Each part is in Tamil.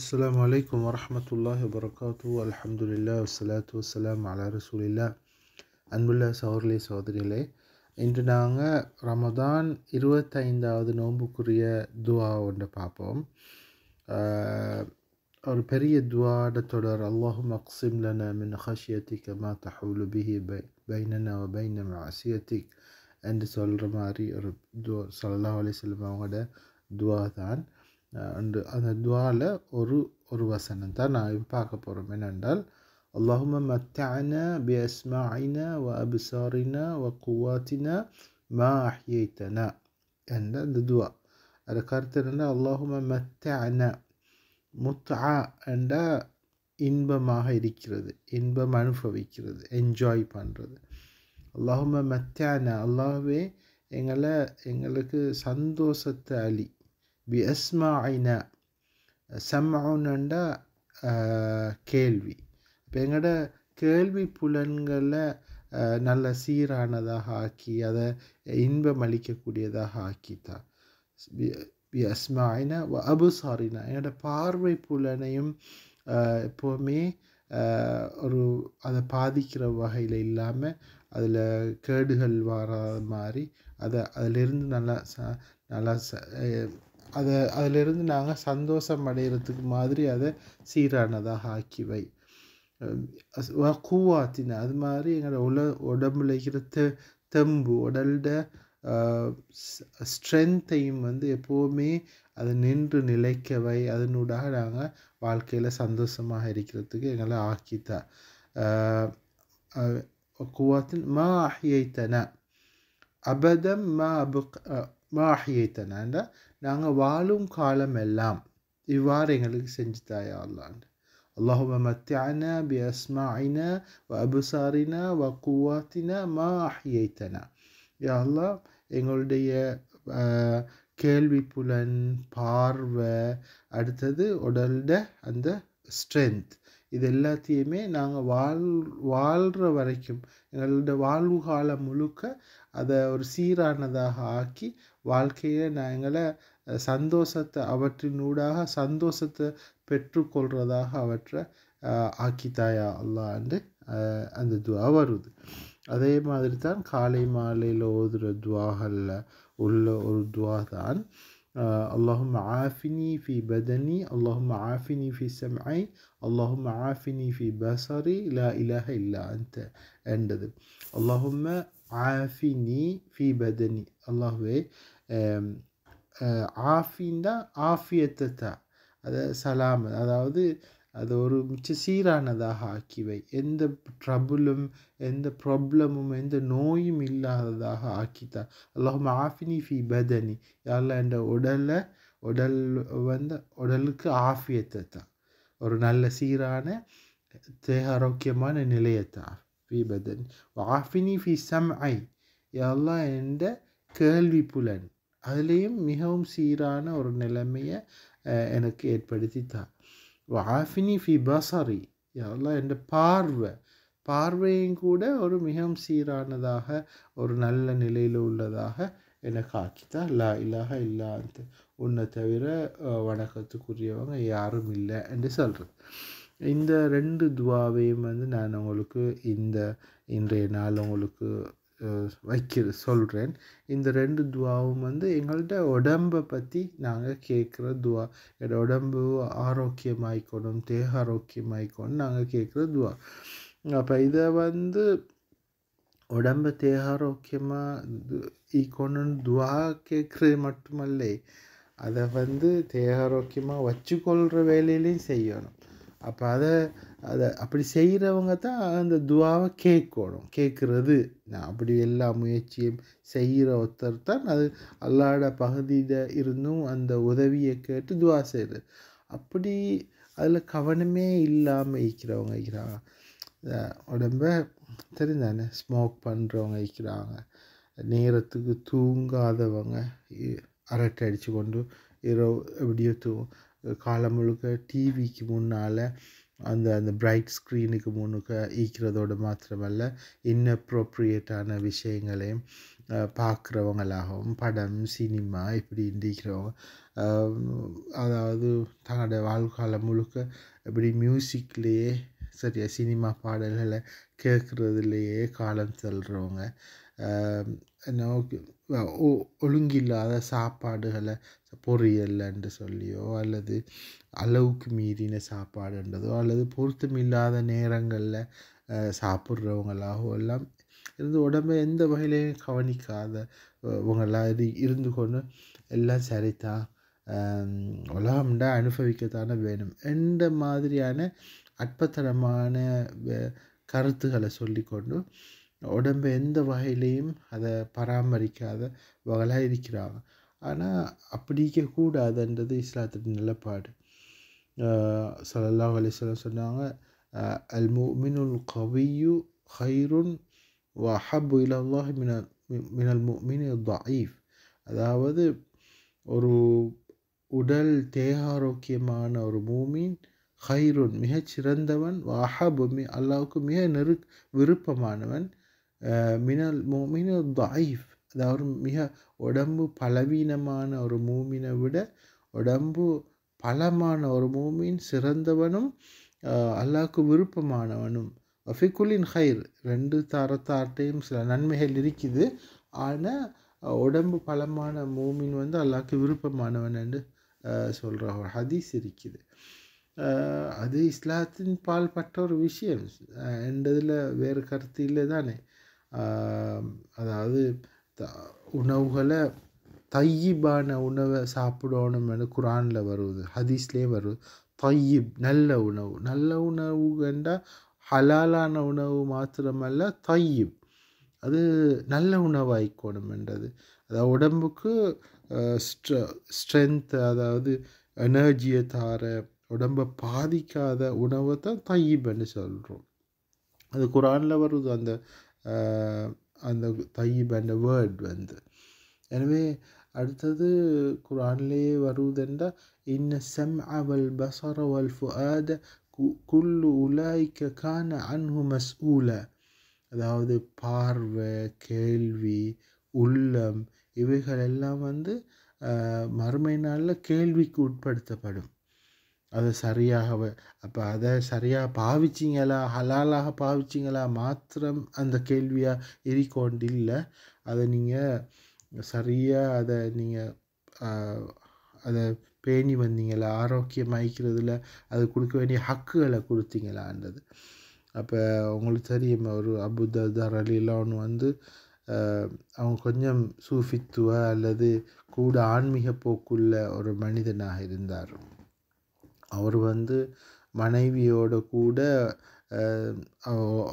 السلام عليكم ورحمة الله وبركاته الحمد لله والصلاة والسلام على ரசூல் இல்லா அன்புள்ள சகோதரி சகோதரிகளே இன்று நாங்கள் ரமதான் இருபத்தைந்தாவது நோன்புக்குரிய துவா ஒன்று பார்ப்போம் ஒரு பெரிய துவாட தொடர் அல்லாஹும் அக்சிம் லன மின் ஹஷியத்திக் மா தஹவுலு பிஹி பை பைனனா பைனம் அசியத்திக் என்று சொல்கிற மாதிரி ஒரு துவா சல்லா அலி செல்லம் அவங்களோட துவா தான் அந்த அந்த துவாவில் ஒரு ஒரு வசனம் தான் நான் பார்க்க போகிறோம் என்னென்றால் اللهم متعنا بأسماعنا وأبصارنا وقواتنا ما أحييتنا عند الدعاء ذكرت أن اللهم متعنا متعة عند إن بما إن بما نفوكرد enjoy بانرد اللهم متعنا الله به إنغلا إنغلاك سندوسة علي பி அஸ்மாயின சம்மாண்டா கேள்வி இப்போ எங்களோட கேள்வி புலன்களை நல்ல சீரானதாக ஆக்கி அதை இன்பம் அளிக்கக்கூடியதாக ஆக்கித்தான் பி அஸ்மாயினா வ அபுசாரினா என்னோட பார்வை புலனையும் எப்போவுமே ஒரு அதை பாதிக்கிற வகையில் இல்லாமல் அதில் கேடுகள் வராத மாதிரி அதை அதிலிருந்து நல்லா ச நல்லா ச அதை அதிலிருந்து நாங்கள் சந்தோஷம் அடைகிறதுக்கு மாதிரி அதை சீரானதாக ஆக்கி வை கூவாத்தின அது மாதிரி எங்களோட உல உடம்புல இருக்கிற தெ தெம்பு உடல்ட ஸ்ட்ரென்த்தையும் வந்து எப்போவுமே அது நின்று நிலைக்கவை அதனூடாக நாங்கள் வாழ்க்கையில் சந்தோஷமாக இருக்கிறதுக்கு எங்களை ஆக்கித்தா குவாத்தின் மா அஹியைத்தன அபதம் மா அபு மாஹியத்தன நாங்கள் வாழும் காலம் எல்லாம் இவ்வாறு எங்களுக்கு செஞ்சு தாயா அல்லாண்டு اللهم متعنا بأسماعنا وأبصارنا وقواتنا ما أحييتنا يا الله எங்களுடைய கேள்வி புலன் பார்வை அடுத்தது உடல்ட அந்த ஸ்ட்ரென்த் இது எல்லாத்தையுமே நாங்கள் வாழ் வாழ்கிற வரைக்கும் எங்களோட வாழ்வு காலம் முழுக்க அதை ஒரு சீரானதாக ஆக்கி வாழ்க்கையை நாங்களை சந்தோஷத்தை அவற்றினூடாக சந்தோஷத்தை பெற்றுக்கொள்கிறதாக அவற்றை ஆக்கித்தாயா அல்லாண்டு அந்த துவா வருது அதே மாதிரி தான் காலை மாலையில் ஓதுகிற துவாகளில் உள்ள ஒரு துவா தான் آه، اللهم عافني في بدني اللهم عافني في سمعي اللهم عافني في بصري لا إله إلا أنت என்றது اللهم عافني في بدني அல்லாஹ்வே ஆஃபின்னா ஆஃபியத்தை அதை சலாம் அதாவது அது ஒரு சீரானதாக ஆக்கிவை எந்த ட்ரபுளும் எந்த ப்ராப்ளமும் எந்த நோயும் இல்லாததாக ஆக்கித்தா அல்லாஹ் ஆஃபினி ஃபி பதனி யாரில் என்ற உடலை உடல் வந்து உடலுக்கு ஆஃபியத்தை தான் ஒரு நல்ல சீரான தேக ஆரோக்கியமான நிலையத்தான் ஃபி பதனி ஆஃபினி ஃபி சம் ஐ யாரெல்லாம் என்ற கேள்வி புலன் அதுலேயும் மிகவும் சீரான ஒரு நிலைமையை எனக்கு ஏற்படுத்தி தான் வாஃபினி ஃபி பசரி யாரெல்லாம் என் பார்வை பார்வையும் கூட ஒரு மிகவும் சீரானதாக ஒரு நல்ல நிலையில் உள்ளதாக எனக்கு ஆக்கித்தா லா இல்லாக இல்லா உன்னை தவிர வணக்கத்துக்குரியவங்க யாரும் இல்லை என்று சொல்கிறது இந்த ரெண்டு துவாவையும் வந்து நான் உங்களுக்கு இந்த இன்றைய நாள் உங்களுக்கு வைக்கிறது சொல்கிறேன் இந்த ரெண்டு துவாவும் வந்து எங்கள்கிட்ட உடம்பை பற்றி நாங்கள் கேட்குற துவா என்னோட உடம்பு ஆரோக்கியமாயிக்கணும் தேக ஆரோக்கியமாயிக்கணும் நாங்கள் கேட்குற துவா அப்போ இதை வந்து உடம்ப தேக ஆரோக்கியமாக ஈக்கணும் துவா கேட்குறது மட்டுமல்ல அதை வந்து தேக ஆரோக்கியமாக வச்சுக்கொள்கிற வேலையிலையும் செய்யணும் அப்போ அதை அதை அப்படி செய்கிறவங்க தான் அந்த துவாவை கேட்கணும் கேட்குறது நான் அப்படி எல்லா முயற்சியும் செய்கிற ஒருத்தர் தான் அது அல்லாட பகுதியில் இருந்தும் அந்த உதவியை கேட்டு துவா செய்கிறது அப்படி அதில் கவனமே இல்லாமல் இருக்கிறவங்க இருக்கிறாங்க உடம்ப தெரிந்தானே ஸ்மோக் பண்ணுறவங்க இருக்கிறாங்க நேரத்துக்கு தூங்காதவங்க அரட்டை அடித்து கொண்டு இரவு எப்படியோ தூ காலம் முழுக்க டிவிக்கு முன்னால் அந்த அந்த பிரைட் ஸ்க்ரீனுக்கு முன்னுக்கு ஈக்கிறதோடு மாத்திரமல்ல இன்அப்ரோப்ரியேட்டான விஷயங்களையும் பார்க்குறவங்களாகவும் படம் சினிமா இப்படி இண்டிக்கிறவங்க அதாவது தன்னோட வாழ்காலம் முழுக்க இப்படி மியூசிக்லேயே சரியா சினிமா பாடல்களை கேட்குறதுலேயே காலம் செல்கிறவங்க ஒழுங்கில்லாத சாப்பாடுகளை பொரியல் என்று சொல்லியோ அல்லது அளவுக்கு மீறின சாப்பாடுன்றதோ அல்லது பொருத்தமில்லாத நேரங்களில் சாப்பிட்றவங்களாகவோ எல்லாம் இருந்து உடம்பை எந்த வகையிலையும் கவனிக்காதவங்களாக இது இருந்து கொண்டு எல்லாம் சரிதான் உலகம்டா அனுபவிக்கத்தானே வேணும் எந்த மாதிரியான அற்பத்தனமான கருத்துக்களை சொல்லிக்கொண்டு உடம்பு எந்த வகையிலையும் அதை பராமரிக்காத வகையாக இருக்கிறாங்க ஆனால் அப்படி இருக்கக்கூடாதுன்றது இஸ்லாத்தின் நிலப்பாடு சல்லல்லாஹ் அலிஸ்லாம் சொன்னாங்க அல் மினுல் கவியு ஹைருன் வஹபு இலல்லாஹ் மினல் மினல் மின் தயீஃப் அதாவது ஒரு உடல் தேகாரோக்கியமான ஒரு மூமின் ஹைருன் மிகச் சிறந்தவன் வஹபு மி அல்லாவுக்கு மிக நெரு விருப்பமானவன் மினல் மினல் தாயிஃப் அதாவது மிக உடம்பு பலவீனமான ஒரு மூமினை விட உடம்பு பலமான ஒரு மூமின் சிறந்தவனும் அல்லாவுக்கு விருப்பமானவனும் ஃபிகுலின் ஹைர் ரெண்டு தரத்தாட்டையும் சில நன்மைகள் இருக்குது ஆனால் உடம்பு பலமான மூமின் வந்து அல்லாவுக்கு விருப்பமானவன் என்று சொல்கிற ஒரு ஹதீஸ் இருக்குது அது இஸ்லாத்தின் பால் பட்ட ஒரு விஷயம் என்றதில் வேறு கருத்து இல்லை தானே அதாவது த உணவுகளை தையீபான உணவை சாப்பிடணும்னு குரானில் வருது ஹதீஸ்லேயே வருது தையிப் நல்ல உணவு நல்ல உணவு கண்டால் ஹலாலான உணவு மாத்திரமல்ல தையிப் அது நல்ல உணவாய்க்கணும்ன்றது அதாவது உடம்புக்கு ஸ்ட்ரென்த்து அதாவது எனர்ஜியை தார உடம்பை பாதிக்காத உணவை தான் தையிப்னு சொல்கிறோம் அது குரானில் வருது அந்த அந்த தையீப் என்ற வேர்ட் வந்து எனவே அடுத்தது குரான்லேயே வருவதென்றால் இன்ன செம் அவல் பசர வல் ஃபுஆத குல்லு உலாய்க்க கான அன்ஹு மஸ்ஊல அதாவது பார்வை கேள்வி உள்ளம் இவைகள் எல்லாம் வந்து மறுமை நாளில் கேள்விக்கு உட்படுத்தப்படும் அது சரியாக அப்போ அதை சரியாக பாவிச்சிங்களா ஹலாலாக பாவிச்சிங்களா மாத்திரம் அந்த கேள்வியாக எரிக்கொண்டு இல்லை அதை நீங்கள் சரியாக அதை நீங்கள் அதை பேணி வந்தீங்களா ஆரோக்கியமாய்க்கிறதுல அது கொடுக்க வேண்டிய ஹக்குகளை கொடுத்தீங்களான்றது அப்போ உங்களுக்கு தெரியும் ஒரு அபுதர் அலிலாம் ஒன்று வந்து அவங்க கொஞ்சம் சூஃபித்துவ அல்லது கூட ஆன்மீக போக்குள்ள ஒரு மனிதனாக இருந்தார் அவர் வந்து மனைவியோட கூட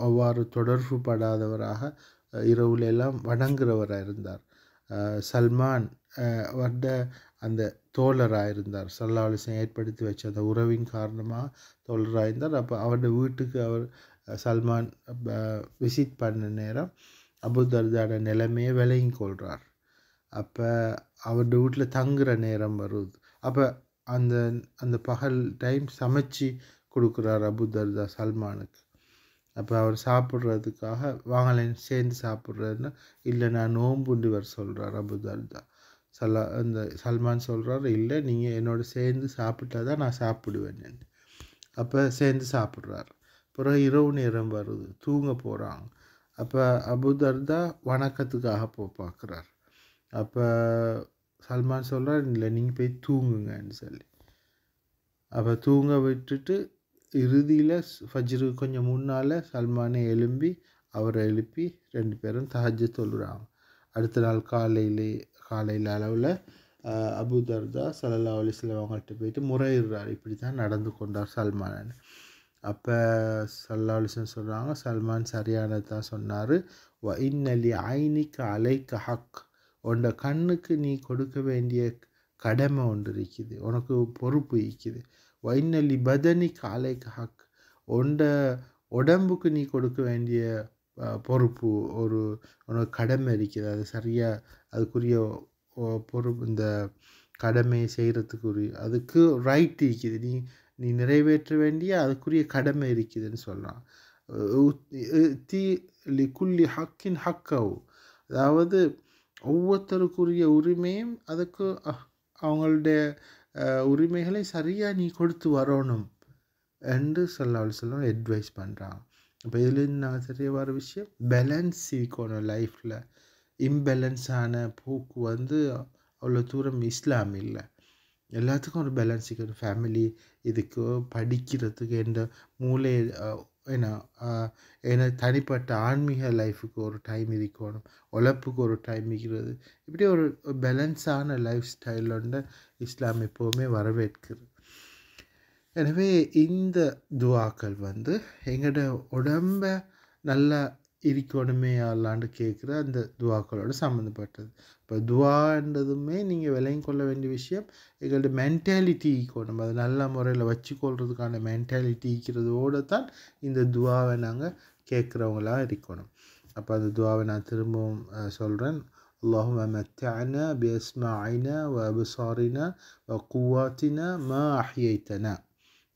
அவ்வாறு தொடர்பு படாதவராக எல்லாம் வணங்குறவராக இருந்தார் சல்மான் வந்த அந்த தோழராக இருந்தார் சல்லாலிசன் ஏற்படுத்தி வச்ச அந்த உறவின் காரணமாக தோழராக இருந்தார் அப்போ அவருடைய வீட்டுக்கு அவர் சல்மான் விசிட் பண்ண நேரம் அபுதர்தாட நிலைமையை விலையும் கொள்கிறார் அப்போ அவருடைய வீட்டில் தங்குற நேரம் வருது அப்போ அந்த அந்த பகல் டைம் சமைச்சு கொடுக்குறார் அபுதர்தா சல்மானுக்கு அப்போ அவர் சாப்பிட்றதுக்காக வாங்கலைன்னு சேர்ந்து சாப்பிட்றதுன்னா இல்லை நான் நோம்புண்டு வர சொல்கிறார் அபுதர்தா சலா அந்த சல்மான் சொல்கிறார் இல்லை நீங்கள் என்னோட சேர்ந்து சாப்பிட்டா தான் நான் சாப்பிடுவேன் அப்போ சேர்ந்து சாப்பிட்றாரு அப்புறம் இரவு நேரம் வருது தூங்க போகிறாங்க அப்போ அபுதர்தா வணக்கத்துக்காக போ பார்க்குறார் அப்போ சல்மான் சொல்கிறார் இல்லை நீங்கள் போய் தூங்குங்கன்னு சொல்லி அப்போ தூங்க விட்டுட்டு இறுதியில் ஃபஜ்ரு கொஞ்சம் முன்னால் சல்மானை எழும்பி அவரை எழுப்பி ரெண்டு பேரும் தஹஜ தொழுறாங்க அடுத்த நாள் காலையிலே காலையில் அளவில் அபு தர்தா சலல்லா அலிஸ்லாம் அவங்கள்ட்ட போயிட்டு முறையிடுறார் இப்படி தான் நடந்து கொண்டார் சல்மான் அப்போ சல்லா அலிஸ்லாம் சொல்கிறாங்க சல்மான் சரியானது தான் சொன்னார் வ இன்னலி ஐனிக்கு அலைக்கு ஹக் உன்ட கண்ணுக்கு நீ கொடுக்க வேண்டிய கடமை ஒன்று இருக்குது உனக்கு பொறுப்பு இருக்குது வைநல்லி பதனி காலைக்கு ஹக் உண்ட உடம்புக்கு நீ கொடுக்க வேண்டிய பொறுப்பு ஒரு உனக்கு கடமை இருக்குது அது சரியாக அதுக்குரிய பொறுப்பு இந்த கடமையை செய்கிறதுக்குரிய அதுக்கு ரைட் இருக்குது நீ நீ நிறைவேற்ற வேண்டிய அதுக்குரிய கடமை இருக்குதுன்னு சொல்கிறான் தீ லி குல்லி ஹக்கின் ஹக்கவு அதாவது ஒவ்வொருத்தருக்குரிய உரிமையும் அதுக்கு அவங்களுடைய உரிமைகளை சரியாக நீ கொடுத்து வரணும் என்று சொல்லால் சொல்லும் அட்வைஸ் பண்ணுறாங்க அப்போ இதுலேருந்து நான் தெரிய வர விஷயம் பேலன்ஸ் இருக்கணும் லைஃப்பில் இம்பேலன்ஸான போக்கு வந்து அவ்வளோ தூரம் இஸ்லாம் இல்லை எல்லாத்துக்கும் ஒரு பேலன்ஸ் இருக்கணும் ஃபேமிலி இதுக்கு படிக்கிறதுக்கு எந்த மூளை ஏன்னா ஏன்னா தனிப்பட்ட ஆன்மீக லைஃபுக்கு ஒரு டைம் இருக்கணும் உழப்புக்கு ஒரு டைம் இருக்கிறது இப்படி ஒரு பேலன்ஸான லைஃப் ஸ்டைலோட இஸ்லாம் எப்போவுமே வரவேற்கிறது எனவே இந்த துவாக்கள் வந்து எங்களோட உடம்பை நல்லா இருக்கணுமே ஆளான்னு கேட்குற அந்த துவாக்களோட சம்மந்தப்பட்டது இப்போ துவான்றதுமே நீங்கள் விலையும் கொள்ள வேண்டிய விஷயம் எங்களோட மென்டாலிட்டி ஈக்கணும் அது நல்ல முறையில் வச்சுக்கொள்கிறதுக்கான மென்டாலிட்டி ஈக்கிறதோடு தான் இந்த துவாவை நாங்கள் கேட்குறவங்களாக இருக்கணும் அப்போ அந்த துவாவை நான் திரும்பவும் சொல்கிறேன் اللهم متعنا بأسماعنا وأبصارنا وقواتنا ما أحييتنا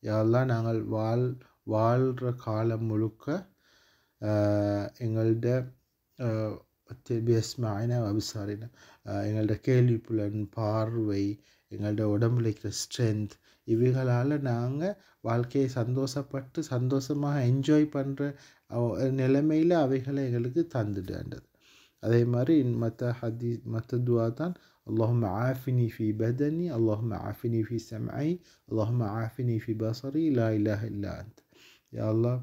يا الله நாங்கள் வாழ் வாழ்கிற காலம் முழுக்க ഞങ്ങളുടെ வித்தியாசமான விசாரின எங்களோட கேள்விப்புலன் பார்வை எங்களோட உடம்புல இருக்கிற ஸ்ட்ரென்த் இவைகளால் நாங்கள் வாழ்க்கையை சந்தோஷப்பட்டு சந்தோஷமாக என்ஜாய் பண்ணுற நிலைமையில் அவைகளை எங்களுக்கு தந்துடுன்றது அதே மாதிரி மற்ற ஹதி மற்ற துவா தான் اللهم عافني في بدني اللهم عافني في سمعي اللهم عافني في بصري لا إله إلا أنت يا الله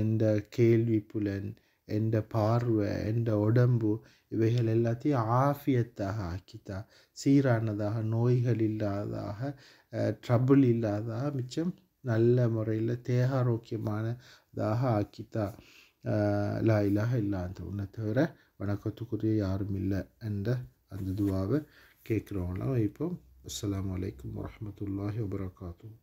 எந்த கேள்வி புலன் எந்த பார்வை எந்த உடம்பு இவைகள் எல்லாத்தையும் ஆஃபியத்தாக ஆக்கித்தா சீரானதாக நோய்கள் இல்லாதாக ட்ரபுள் இல்லாதாக மிச்சம் நல்ல முறையில் தேகாரோக்கியமானதாக ஆக்கித்தா லா இல்லாக இல்லாத அந்த தவிர வணக்கத்துக்குரிய யாரும் இல்லை என்ற அந்த துவாவை கேட்குறவங்களாம் இப்போ அஸ்லாம் வலைக்கம் வரமத்துல்லாஹி வபரகாத்தூ